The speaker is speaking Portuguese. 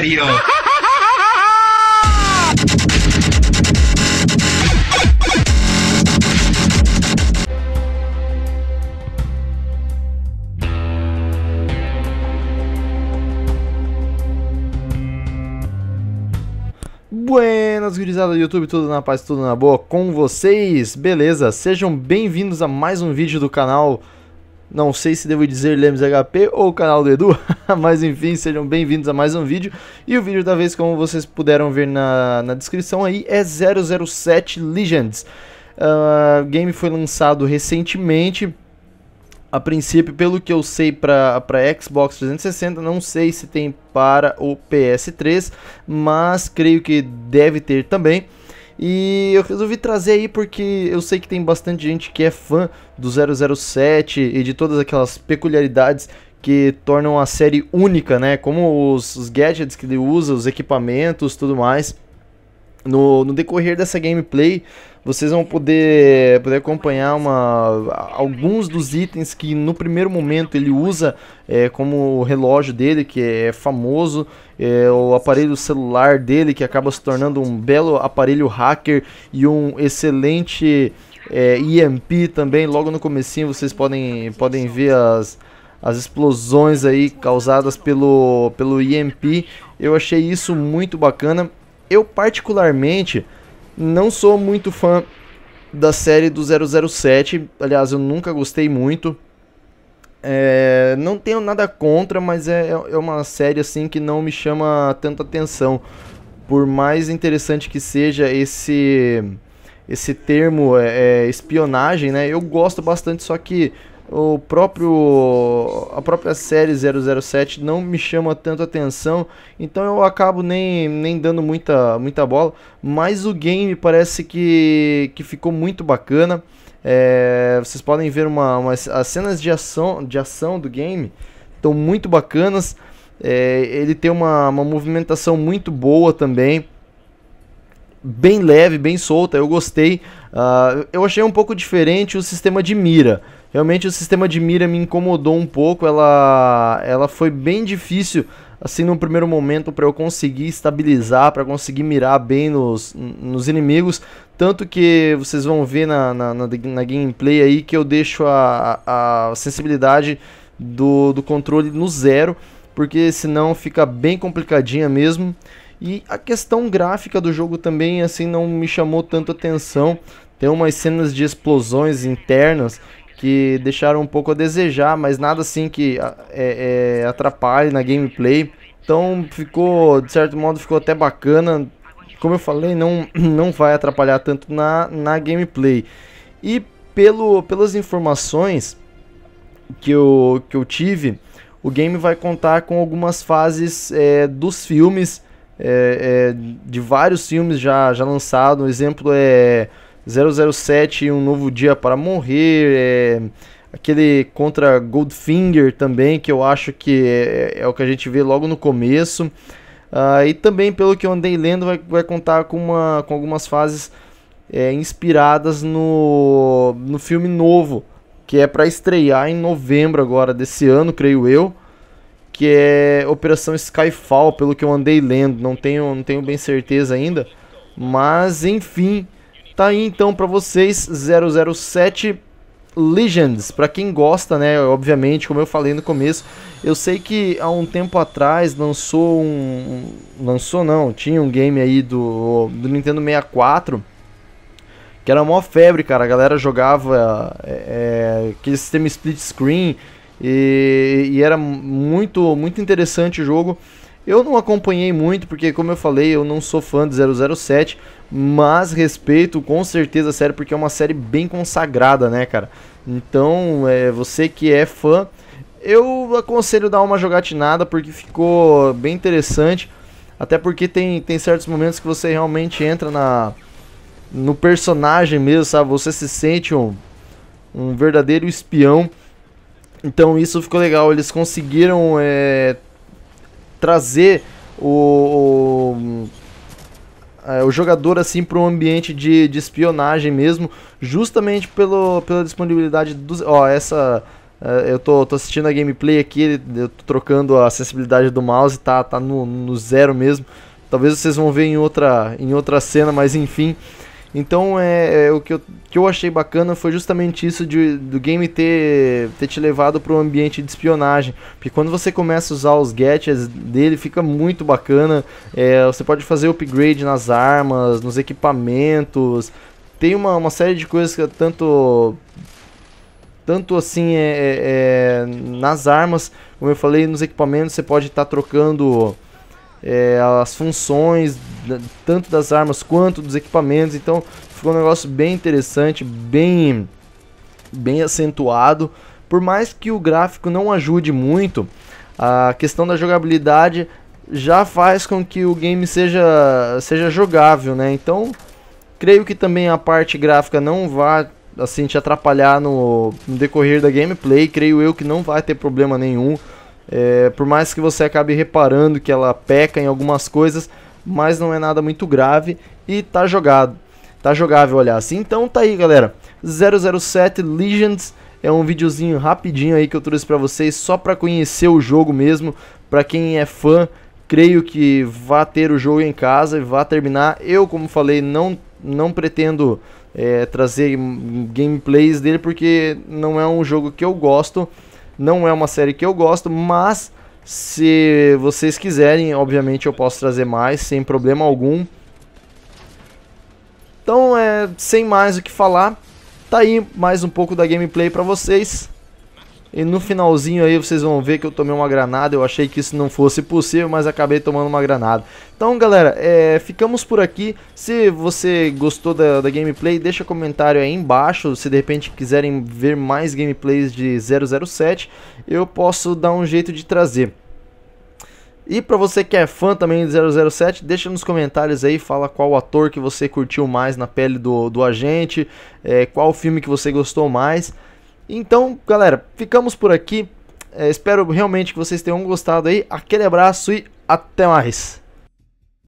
pariu. Buenas gurizada do YouTube, tudo na paz, tudo na boa com vocês, beleza? Sejam bem-vindos a mais um vídeo do canal não sei se devo dizer Lemes HP ou o canal do Edu, mas enfim, sejam bem-vindos a mais um vídeo. E o vídeo da vez, como vocês puderam ver na, na descrição aí, é 007 Legends. O uh, ah, game foi lançado recentemente, a princípio, pelo que eu sei para Xbox 360, não sei se tem para o PS3, mas creio que deve ter também. E eu resolvi trazer aí porque eu sei que tem bastante gente que é fã do 007 e de todas aquelas peculiaridades que tornam a série única, né? Como os, os gadgets que ele usa, os equipamentos, tudo mais. No, no, decorrer dessa gameplay, vocês vão poder, poder acompanhar uma, alguns dos itens que no primeiro momento ele usa é, como relógio dele, que é famoso, é, o aparelho celular dele, que acaba se tornando um belo aparelho hacker e um excelente é, EMP também. Logo no comecinho vocês podem, podem ver as, as explosões aí causadas pelo, pelo EMP. Eu achei isso muito bacana eu, particularmente, não sou muito fã da série do 007. Aliás, eu nunca gostei muito. É, não tenho nada contra, mas é, é, é uma série assim que não me chama tanta atenção. Por mais interessante que seja esse esse termo é, é espionagem, né? Eu gosto bastante, só que o próprio a própria série 007 não me chama tanto atenção, então eu acabo nem, nem dando muita, muita bola, mas o game parece que, que ficou muito bacana. É, vocês podem ver uma, uma, as cenas de ação, de ação do game estão muito bacanas. É, ele tem uma, uma movimentação muito boa também bem leve, bem solta, eu gostei. Uh, eu achei um pouco diferente o sistema de mira. Realmente o sistema de mira me incomodou um pouco, ela, ela foi bem difícil assim no primeiro momento para eu conseguir estabilizar, para conseguir mirar bem nos, nos inimigos. Tanto que vocês vão ver na, na, na, na gameplay aí que eu deixo a, a, a sensibilidade do, do controle no zero, porque senão fica bem complicadinha mesmo. E a questão gráfica do jogo também assim não me chamou tanto atenção. Tem umas cenas de explosões internas que deixaram um pouco a desejar, mas nada assim que é, é, atrapalhe na gameplay. Então ficou, de certo modo, ficou até bacana. Como eu falei, não, não vai atrapalhar tanto na, na gameplay. E pelo, pelas informações que eu, que eu tive, o game vai contar com algumas fases é, dos filmes, é, é, de vários filmes já, já lançados. Um exemplo é 007 Um Novo Dia para Morrer, é, aquele contra Goldfinger também, que eu acho que é, é, é o que a gente vê logo no começo. Uh, e também, pelo que eu andei lendo, vai, vai contar com, uma, com algumas fases é, inspiradas no, no filme novo, que é para estrear em novembro agora desse ano, creio eu, que é Operação Skyfall, pelo que eu andei lendo, não tenho, não tenho bem certeza ainda. Mas, enfim, Tá aí então para vocês 007 Legends, para quem gosta, né? Obviamente, como eu falei no começo, eu sei que há um tempo atrás lançou um. Lançou não, tinha um game aí do, do Nintendo 64 que era uma febre, cara. A galera jogava é, é, aquele sistema split screen e, e era muito, muito interessante o jogo. Eu não acompanhei muito, porque como eu falei, eu não sou fã de 007, mas respeito com certeza a série, porque é uma série bem consagrada, né, cara? Então, é, você que é fã, eu aconselho dar uma jogatinada, porque ficou bem interessante. Até porque tem, tem certos momentos que você realmente entra na no personagem mesmo, sabe? Você se sente um, um verdadeiro espião. Então isso ficou legal. Eles conseguiram é, trazer o, o, é, o jogador assim para um ambiente de, de espionagem mesmo, justamente pelo, pela disponibilidade dos. Ó, essa. É, eu tô, tô assistindo a gameplay aqui, eu tô trocando a sensibilidade do mouse, tá, tá no, no zero mesmo. Talvez vocês vão ver em outra, em outra cena, mas enfim. Então é, é o que eu, que eu achei bacana foi justamente isso de, do game ter, ter te levado para um ambiente de espionagem. Porque quando você começa a usar os gadgets dele, fica muito bacana. É, você pode fazer upgrade nas armas, nos equipamentos. Tem uma, uma série de coisas que tanto tanto assim é, é, é, nas armas, como eu falei, nos equipamentos, você pode estar tá trocando é, as funções tanto das armas quanto dos equipamentos. Então ficou um negócio bem interessante, bem, bem acentuado. Por mais que o gráfico não ajude muito, a questão da jogabilidade já faz com que o game seja, seja jogável, né? Então, creio que também a parte gráfica não vai assim te atrapalhar no, no, decorrer da gameplay. Creio eu que não vai ter problema nenhum. É, por mais que você acabe reparando que ela peca em algumas coisas, mas não é nada muito grave e tá jogado. Tá jogável olhar assim. Então tá aí, galera. 007 Legends é um videozinho rapidinho aí que eu trouxe para vocês só para conhecer o jogo mesmo, para quem é fã, creio que vá ter o jogo em casa e vá terminar. Eu, como falei, não não pretendo é, trazer gameplays dele porque não é um jogo que eu gosto, não é uma série que eu gosto, mas se vocês quiserem, obviamente eu posso trazer mais, sem problema algum. Então, é, sem mais o que falar, tá aí mais um pouco da gameplay pra vocês. E no finalzinho aí vocês vão ver que eu tomei uma granada, eu achei que isso não fosse possível, mas acabei tomando uma granada. Então galera, é, ficamos por aqui, se você gostou da, da gameplay, deixa comentário aí embaixo, se de repente quiserem ver mais gameplays de 007, eu posso dar um jeito de trazer. E para você que é fã também de 007, deixa nos comentários aí, fala qual ator que você curtiu mais na pele do, do agente, é, qual filme que você gostou mais. Então, galera, ficamos por aqui. É, espero realmente que vocês tenham gostado aí. Aquele abraço e até mais!